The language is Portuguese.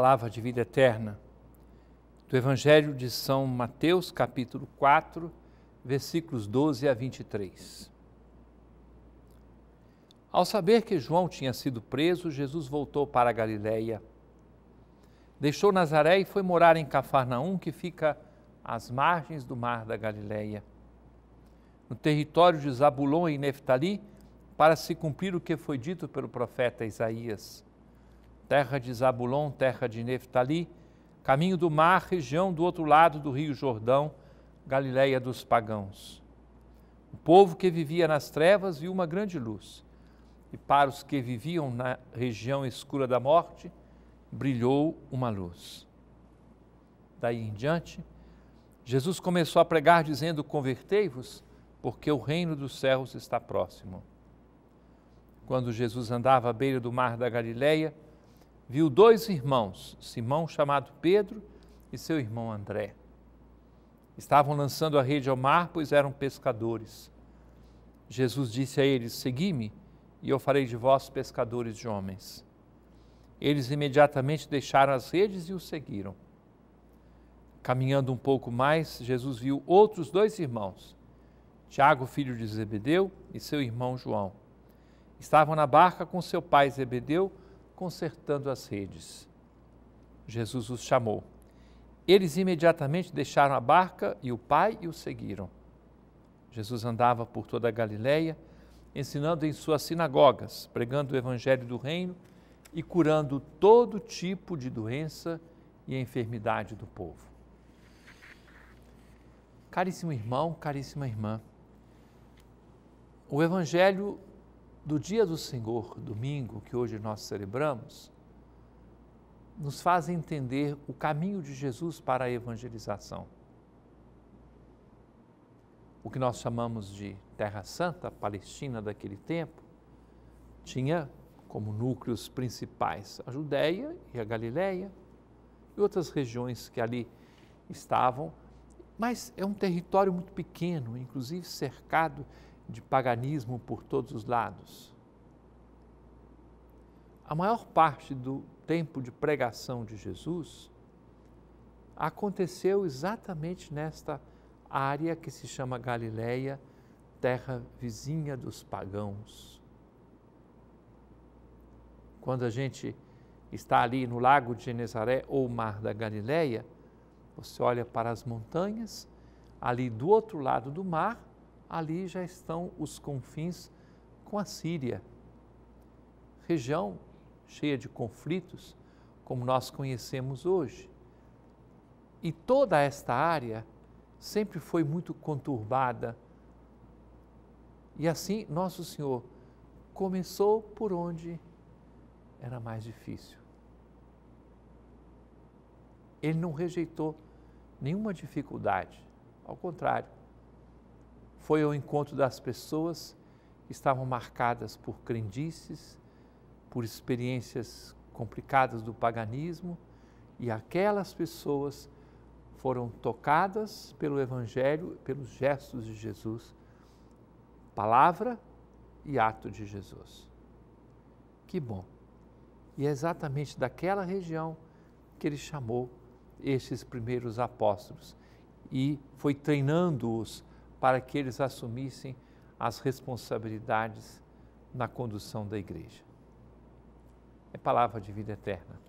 palavra de vida eterna, do Evangelho de São Mateus, capítulo 4, versículos 12 a 23. Ao saber que João tinha sido preso, Jesus voltou para a Galiléia. Deixou Nazaré e foi morar em Cafarnaum, que fica às margens do mar da Galiléia, no território de Zabulon e Neftali, para se cumprir o que foi dito pelo profeta Isaías terra de Zabulon, terra de Neftali, caminho do mar, região do outro lado do rio Jordão, Galiléia dos pagãos. O povo que vivia nas trevas viu uma grande luz, e para os que viviam na região escura da morte, brilhou uma luz. Daí em diante, Jesus começou a pregar dizendo: Convertei-vos, porque o reino dos céus está próximo. Quando Jesus andava à beira do mar da Galileia, viu dois irmãos, Simão chamado Pedro e seu irmão André. Estavam lançando a rede ao mar, pois eram pescadores. Jesus disse a eles: Segui-me, e eu farei de vós pescadores de homens. Eles imediatamente deixaram as redes e o seguiram. Caminhando um pouco mais, Jesus viu outros dois irmãos, Tiago, filho de Zebedeu, e seu irmão João. Estavam na barca com seu pai Zebedeu consertando as redes. Jesus os chamou. Eles imediatamente deixaram a barca e o pai e o seguiram. Jesus andava por toda a Galiléia, ensinando em suas sinagogas, pregando o evangelho do reino e curando todo tipo de doença e enfermidade do povo. Caríssimo irmão, caríssima irmã, o evangelho do dia do Senhor, domingo, que hoje nós celebramos, nos faz entender o caminho de Jesus para a evangelização. O que nós chamamos de Terra Santa, Palestina daquele tempo, tinha como núcleos principais a Judéia e a Galiléia e outras regiões que ali estavam, mas é um território muito pequeno, inclusive cercado de paganismo por todos os lados. A maior parte do tempo de pregação de Jesus aconteceu exatamente nesta área que se chama Galiléia, terra vizinha dos pagãos. Quando a gente está ali no lago de Genezaré ou mar da Galiléia, você olha para as montanhas, ali do outro lado do mar ali já estão os confins com a Síria, região cheia de conflitos, como nós conhecemos hoje. E toda esta área sempre foi muito conturbada. E assim, Nosso Senhor começou por onde era mais difícil. Ele não rejeitou nenhuma dificuldade, ao contrário, foi ao encontro das pessoas que estavam marcadas por crendices, por experiências complicadas do paganismo, e aquelas pessoas foram tocadas pelo Evangelho, pelos gestos de Jesus, palavra e ato de Jesus. Que bom! E é exatamente daquela região que ele chamou estes primeiros apóstolos e foi treinando-os para que eles assumissem as responsabilidades na condução da igreja. É palavra de vida eterna.